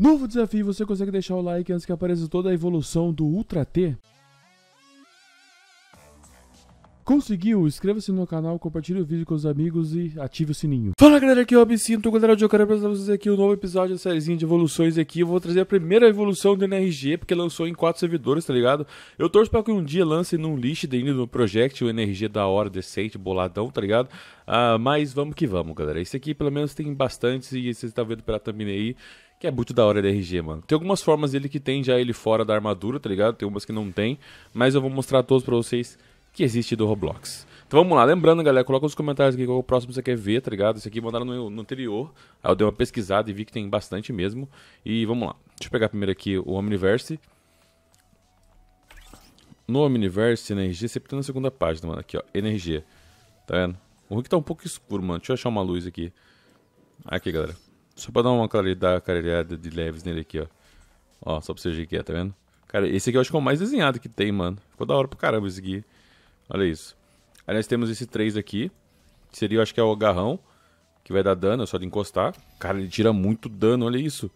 Novo desafio, você consegue deixar o like antes que apareça toda a evolução do Ultra T? Conseguiu? Inscreva-se no canal, compartilhe o vídeo com os amigos e ative o sininho. Fala galera, aqui é o Abcinto, galera, eu quero apresentar vocês aqui o um novo episódio da sériezinha de evoluções aqui. Eu vou trazer a primeira evolução do NRG, porque lançou em quatro servidores, tá ligado? Eu torço pra que um dia lance num lixo dentro do Project, o NRG da hora, decente, boladão, tá ligado? Ah, mas vamos que vamos, galera. Esse aqui pelo menos tem bastante e vocês estão tá vendo pela thumbnail aí. Que é muito da hora DRG, mano. Tem algumas formas dele que tem já ele fora da armadura, tá ligado? Tem umas que não tem. Mas eu vou mostrar todos pra vocês que existe do Roblox. Então vamos lá, lembrando, galera, coloca nos comentários aqui qual é o próximo que você quer ver, tá ligado? Esse aqui mandaram no, no, anterior, aí eu dei uma pesquisada e vi que tem bastante mesmo. E vamos lá, deixa eu pegar primeiro aqui o Omniverse. No Omniverse, energia, sempre tá na segunda página, mano, aqui ó, energia, tá vendo? O Rick tá um pouco escuro, mano, deixa eu achar uma luz aqui. Aqui, galera, só pra dar uma claridade, claridade de leves nele aqui, ó. Ó, só pra você ver o que é, tá vendo? Cara, esse aqui eu acho que é o mais desenhado que tem, mano. Ficou da hora pra caramba esse aqui. Olha isso. Aí nós temos esse 3 aqui, que seria, eu acho que é o agarrão, que vai dar dano, é só de encostar. Cara, ele tira muito dano, olha isso.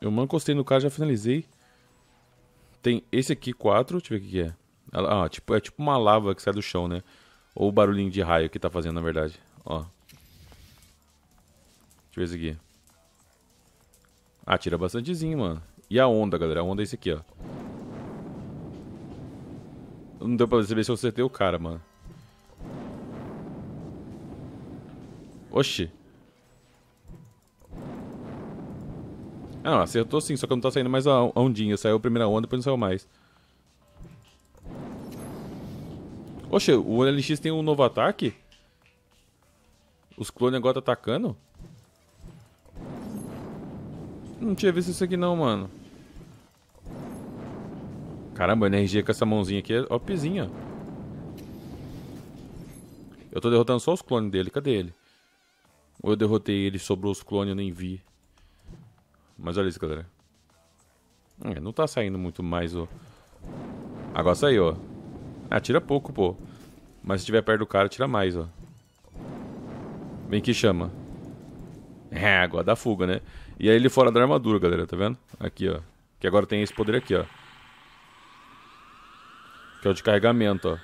Eu não encostei no cara, já finalizei. Tem esse aqui, 4, deixa eu ver o que é. Ah, tipo, é tipo uma lava que sai do chão, né? Ou o barulhinho de raio que tá fazendo, na verdade. Ó. Deixa eu ver esse aqui. Ah, tira bastantezinho, mano. E a onda, galera. A onda é esse aqui, ó não deu pra perceber se eu acertei o cara, mano. Oxi. Ah, não, acertou sim, só que não tá saindo mais a ondinha. Saiu a primeira onda, depois não saiu mais. Oxe, o LX tem um novo ataque? Os clones agora tá atacando? Não tinha visto isso aqui não, mano. Caramba, a energia com essa mãozinha aqui é opzinha. Eu tô derrotando só os clones dele. Cadê ele? Ou eu derrotei ele, sobrou os clones, eu nem vi. Mas olha isso, galera. É, não tá saindo muito mais o... Agora saiu, ó. Ah, tira pouco, pô. Mas se estiver perto do cara, tira mais, ó. Vem que chama. É, agora dá fuga, né? E aí ele fora da armadura, galera, tá vendo? Aqui, ó. Que agora tem esse poder aqui, ó. Que é o de carregamento, ó.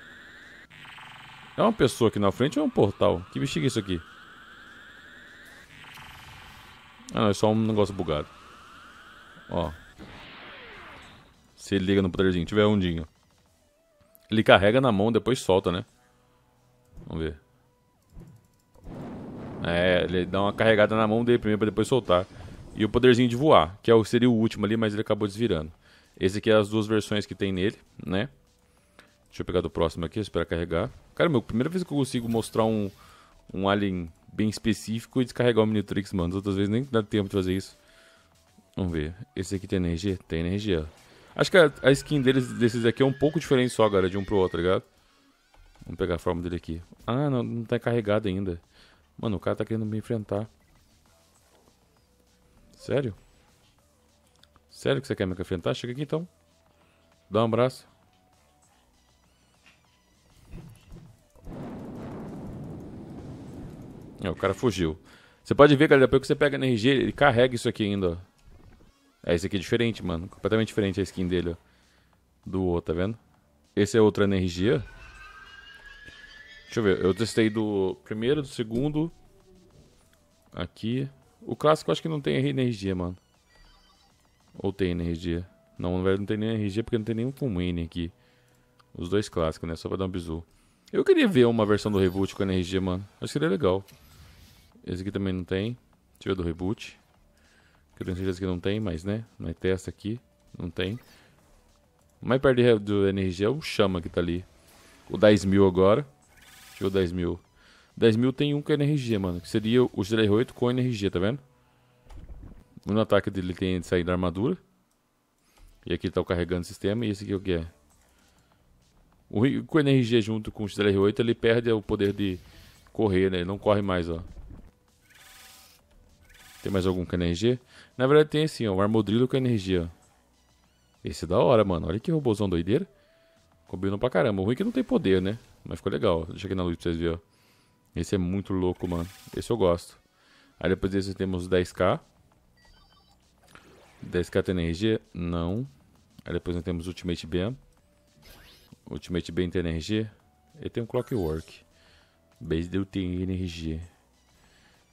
É uma pessoa aqui na frente ou é um portal? Que bexiga é isso aqui? Ah, não, é só um negócio bugado. Ó. Se liga no poderzinho, tiver ondinho. Ele carrega na mão, depois solta, né? Vamos ver. É, ele dá uma carregada na mão dele primeiro pra depois soltar. E o poderzinho de voar, que é seria o último ali, mas ele acabou desvirando. Esse aqui é as duas versões que tem nele, né? Deixa eu pegar do próximo aqui, esperar carregar. Cara, meu, primeira vez que eu consigo mostrar um, um alien bem específico e descarregar o Minitrix, mano. As outras vezes nem dá tempo de fazer isso. Vamos ver. Esse aqui tem energia? Tem energia. Acho que a, a skin deles, desses aqui é um pouco diferente só, galera, de um pro outro, tá ligado? Vamos pegar a forma dele aqui. Ah, não, não tá carregado ainda. Mano, o cara tá querendo me enfrentar. Sério? Sério que você quer me enfrentar? Chega aqui então. Dá um abraço. É, o cara fugiu. Você pode ver, cara, depois que você pega na RG, ele carrega isso aqui ainda, ó. É, esse aqui é diferente, mano. Completamente diferente a skin dele, ó. Do outro, tá vendo? Esse é outro energia. Deixa eu ver. Eu testei do primeiro, do segundo. Aqui. O clássico acho que não tem energia, mano. Ou tem energia. Não, não tem nem energia porque não tem nenhum com Wayne aqui. Os dois clássicos, né? Só pra dar um bizu. Eu queria ver uma versão do Revolt com energia, mano. Acho que seria legal. Esse aqui também não tem. ver do reboot. Que eu tenho certeza que não tem, mas né? Mas testa aqui. Não tem. O mais perto do NRG é o Chama que tá ali. O 10 mil agora. Deixa eu 10 mil. 10 mil tem um com é NRG, mano. Que seria o GR8 com NRG, tá vendo? O no ataque dele tem de sair da armadura. E aqui tá o carregando o sistema. E esse aqui é o que é? O, com NRG junto com o XLR8 ele perde o poder de correr, né? Ele não corre mais, ó. Tem mais algum com energia? Na verdade tem assim, ó, o armodrilo com energia. Esse é da hora, mano. Olha que robôzão doideira. Combinou pra caramba. O ruim é que não tem poder, né? Mas ficou legal. Deixa aqui na luz pra vocês verem, ó. Esse é muito louco, mano. Esse eu gosto. Aí depois desse temos 10k. 10k tem energia? Não. Aí depois nós temos Ultimate Ben. Ultimate Ben tem energia. Ele tem um Clockwork. Base deu tem energia.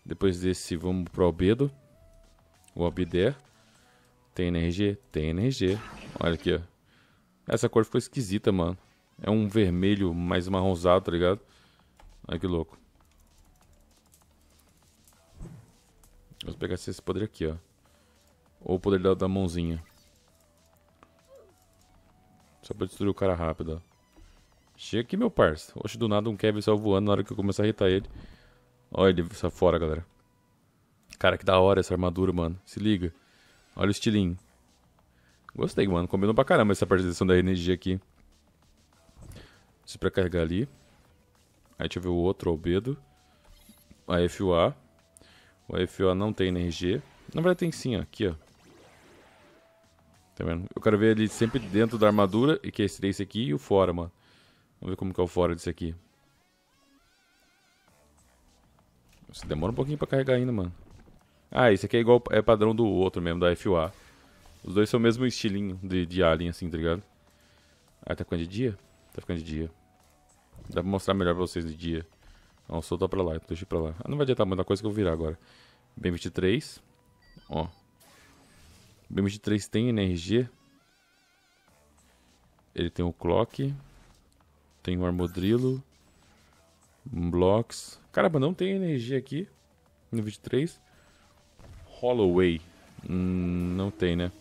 Depois desse, vamos pro Albedo. O Albider. É? Tem energia? Tem energia. Olha aqui, ó. Essa cor ficou esquisita, mano. É um vermelho mais marronzado, tá ligado? Olha que louco. Vamos pegar esse poder aqui, ó. Ou o poder da, da mãozinha. Só pra destruir o cara rápido, ó. Chega aqui, meu parça. Oxe, do nada um Kevin saiu voando na hora que eu começar a irritar ele. Olha ele só fora, galera. Cara, que da hora essa armadura, mano. Se liga. Olha o estilinho. Gostei, mano. Combinou pra caramba essa partição da energia aqui. Se pra carregar ali. Aí deixa eu ver o outro, o Albedo. A FUA. O FUA não tem NRG. Na verdade tem sim, ó. Aqui, ó. Tá vendo? Eu quero ver ele sempre dentro da armadura, e que é esse aqui, e o fora, mano. Vamos ver como que é o fora desse aqui. Você demora um pouquinho pra carregar ainda, mano. Ah, esse aqui é igual. É padrão do outro mesmo, da FUA. Os dois são o mesmo estilinho de, de Alien, assim, tá ligado? Ah, tá ficando de dia? Tá ficando de dia. Dá pra mostrar melhor pra vocês de dia. Ó, solta tá pra lá, então deixa pra lá. Ah, não vai adiantar muita coisa que eu vou virar agora. BM23. Ó. BM23 tem energia. Ele tem o um clock. Tem o um armodrilo. Blocks. Caramba, não tem energia aqui. No 23. Holloway. Hum, não tem, né?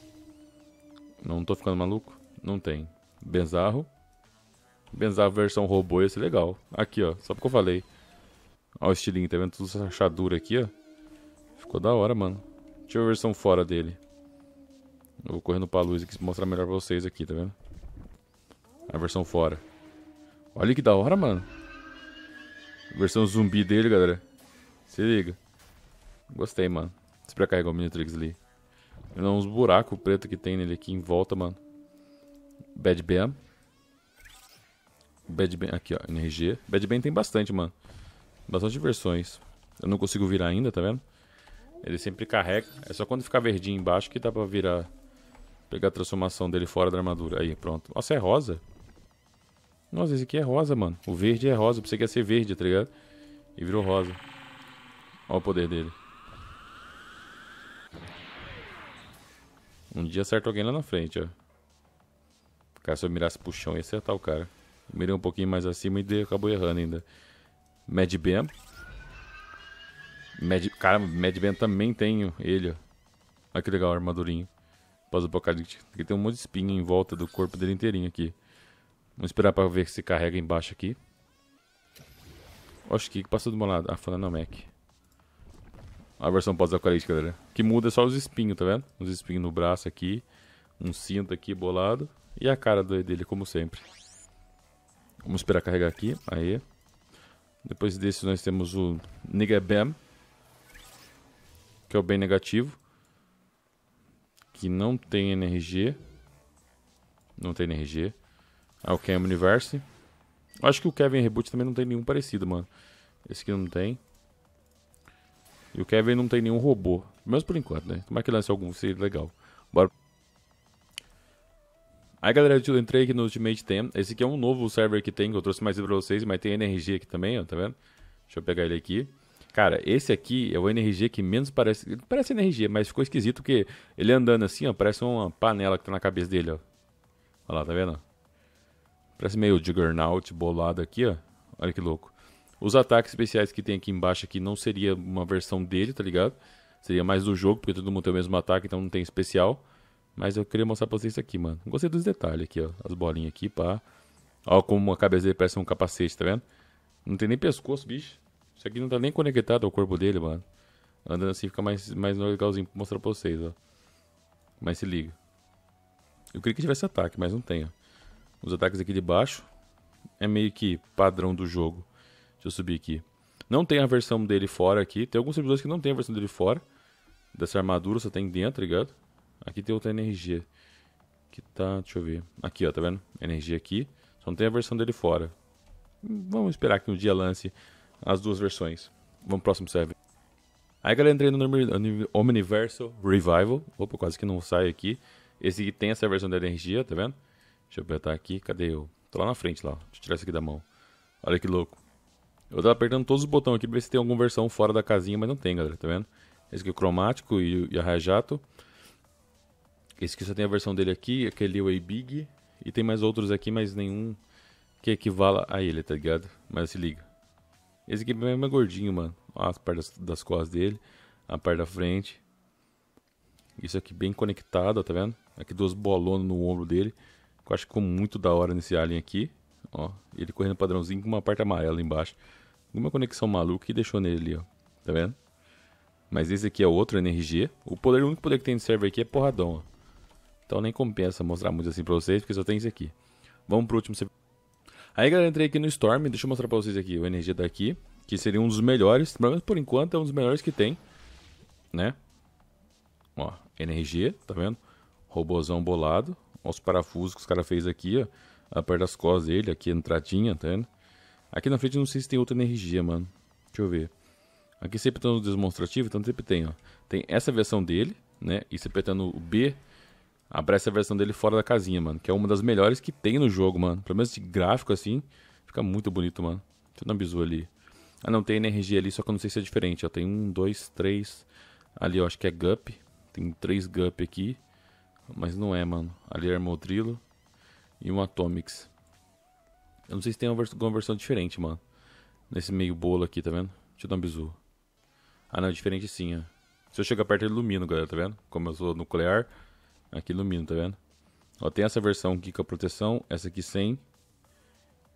Não tô ficando maluco? Não tem. Benzarro. Benzarro versão robô esse é legal. Aqui, ó. Só porque eu falei. Ó o estilinho, tá vendo? Tudo essa achadura aqui, ó. Ficou da hora, mano. Deixa eu ver a versão fora dele. Eu vou correndo pra luz aqui, mostrar melhor pra vocês aqui, tá vendo? A versão fora. Olha que da hora, mano. Versão zumbi dele, galera. Se liga. Gostei, mano. pra carregar o Minitrix ali. Olha uns buracos preto que tem nele aqui em volta, mano. Bad Bam. Bad Ben. aqui ó, NRG. Bad Ben tem bastante, mano. Bastante versões. Eu não consigo virar ainda, tá vendo? Ele sempre carrega. É só quando ficar verdinho embaixo que dá pra virar. Pegar a transformação dele fora da armadura. Aí, pronto. Nossa, é rosa. Nossa, esse aqui é rosa, mano. O verde é rosa. Pra você quer ser verde, tá ligado? E virou rosa. Olha o poder dele. Um dia acerta alguém lá na frente, ó. O cara, se eu mirasse pro chão, ia acertar o cara. mirei um pouquinho mais acima e dei, acabou errando ainda. Mad Ben. Mad... Caramba, Mad Ben também tenho ele, ó. Olha que legal, armadurinho. Pós-apocalíptico. Porque tem um monte de espinha em volta do corpo dele inteirinho aqui. Vamos esperar para ver se carrega embaixo aqui. Acho que passou do meu lado. Ah, foi no Mac. A versão pós-apocalíptica, galera. Né? O que muda é só os espinhos, tá vendo? Os espinhos no braço aqui. Um cinto aqui bolado. E a cara dele, como sempre. Vamos esperar carregar aqui. Aí. Depois desse nós temos o Nigabam. Que é o bem negativo. Que não tem NRG. Não tem NRG ao Cam Universe. Acho que o Kevin Reboot também não tem nenhum parecido, mano. Esse aqui não tem. E o Kevin não tem nenhum robô. Menos por enquanto, né? Como é que lança algum, seria legal. Bora. Aí galera, eu entrei aqui no Ultimate Team. Esse aqui é um novo server que tem, que eu trouxe mais pra vocês, mas tem NRG aqui também, ó, tá vendo? Deixa eu pegar ele aqui. Cara, esse aqui é o NRG que menos parece. parece NRG, mas ficou esquisito porque ele andando assim, ó, parece uma panela que tá na cabeça dele, ó. Olha lá, tá vendo? Parece meio Juggernaut bolado aqui, ó. Olha que louco. Os ataques especiais que tem aqui embaixo aqui não seria uma versão dele, tá ligado? Seria mais do jogo, porque todo mundo tem o mesmo ataque, então não tem especial. Mas eu queria mostrar pra vocês isso aqui, mano. Gostei dos detalhes aqui, ó. As bolinhas aqui, pá. Ó como a cabeça dele parece um capacete, tá vendo? Não tem nem pescoço, bicho. Isso aqui não tá nem conectado ao corpo dele, mano. Andando assim fica mais, mais legalzinho pra mostrar pra vocês, ó. Mas se liga. Eu queria que tivesse ataque, mas não tem, ó. Os ataques aqui de baixo é meio que padrão do jogo. Deixa eu subir aqui. Não tem a versão dele fora aqui. Tem alguns servidores que não tem a versão dele fora. Dessa armadura só tem dentro, tá ligado? Aqui tem outra energia. Que tá, deixa eu ver. Aqui, ó, tá vendo? Energia aqui. Só não tem a versão dele fora. Vamos esperar que um dia lance as duas versões. Vamos pro próximo server. Aí, galera, entrei no Omniversal Revival. Opa, quase que não sai aqui. Esse aqui tem essa versão da energia, tá vendo? Deixa eu apertar aqui. Cadê eu? Tô lá na frente lá. Deixa eu tirar isso aqui da mão. Olha que louco. Eu tava apertando todos os botões aqui pra ver se tem alguma versão fora da casinha, mas não tem, galera. Tá vendo? Esse aqui é o cromático e, e a rajato. Esse aqui só tem a versão dele aqui, aquele Way Big. E tem mais outros aqui, mas nenhum que equivala a ele, tá ligado? Mas se liga. Esse aqui é mais gordinho, mano. Olha as partes das, das costas dele, a parte da frente. Isso aqui bem conectado, ó, tá vendo? Aqui duas bolonas no ombro dele. Eu acho que ficou muito da hora nesse Alien aqui. Ó, ele correndo padrãozinho com uma parte amarela embaixo. Alguma conexão maluca e deixou nele ali, ó. Tá vendo? Mas esse aqui é outro NRG. O, poder, o único poder que tem no server aqui é porradão, ó. Então nem compensa mostrar muito assim pra vocês, porque só tem isso aqui. Vamos pro último servidor. Aí galera, entrei aqui no Storm, deixa eu mostrar pra vocês aqui o NRG daqui, que seria um dos melhores, pelo menos por enquanto é um dos melhores que tem, né? Ó, NRG, tá vendo? Robozão bolado, os parafusos que os cara fez aqui, ó. A perto das costas dele, aqui a entradinha, tá vendo? Aqui na frente não sei se tem outra energia, mano. Deixa eu ver. Aqui sempre tem um demonstrativo, então sempre tem, ó. Tem essa versão dele, né? E você apertando o B, abre essa versão dele fora da casinha, mano. Que é uma das melhores que tem no jogo, mano. Pelo menos de gráfico, assim, fica muito bonito, mano. Deixa eu dar um bisu ali. Ah, não, tem energia ali, só que eu não sei se é diferente, ó. Tem um, dois, três... Ali, ó, acho que é Gup. Tem três Gup aqui. Mas não é, mano. Ali é Armotrilo e um Atomics. Eu não sei se tem uma, versão diferente, mano. Nesse meio bolo aqui, tá vendo? Deixa eu dar um bizu. Ah, não, é diferente sim, ó. É. Se eu chegar perto, ele ilumina, galera, tá vendo? Como eu sou nuclear, aqui ilumina, tá vendo? Ó, tem essa versão aqui com a proteção, essa aqui sem.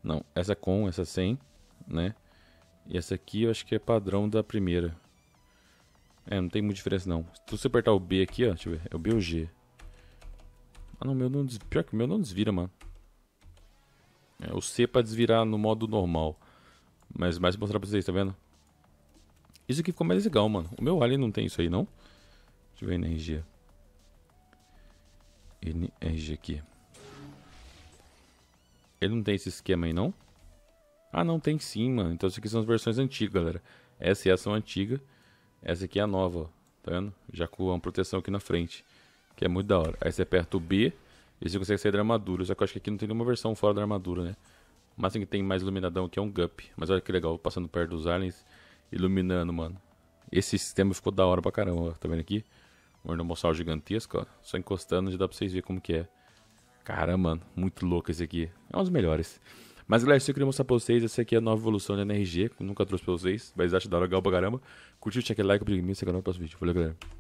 Não, essa com, essa sem, né? E essa aqui eu acho que é padrão da primeira. É, não tem muita diferença não. Se você apertar o B aqui, ó, deixa eu ver, é o B ou G? Ah não, meu não desvira. Pior que o meu não desvira, mano. É, o C é pra desvirar no modo normal. Mas mais pra mostrar pra vocês, tá vendo? Isso aqui ficou mais legal, mano. O meu alien não tem isso aí, não? Deixa eu ver a energia. Energia aqui. Ele não tem esse esquema aí, não? Ah, não, tem sim, mano. Então isso aqui são as versões antigas, galera. Essa e essa são antigas. Essa aqui é a nova, ó. Tá vendo? Já com uma proteção aqui na frente que é muito da hora. Aí você aperta o B e você consegue sair da armadura. Só que eu acho que aqui não tem nenhuma versão fora da armadura, né? O máximo que tem mais iluminadão aqui é um Gup. Mas olha que legal, passando perto dos aliens, iluminando, mano. Esse sistema ficou da hora pra caramba, tá vendo aqui? Um ornomossauro gigantesco, ó. Só encostando já dá pra vocês verem como que é. Caramba, mano, muito louco esse aqui. É um dos melhores. Mas galera, isso eu queria mostrar pra vocês. Essa aqui é a nova evolução da NRG, nunca trouxe pra vocês. Mas acho da hora, legal pra caramba. Curtiu, tinha aquele like, obrigado, se canal no próximo vídeo. Valeu, galera.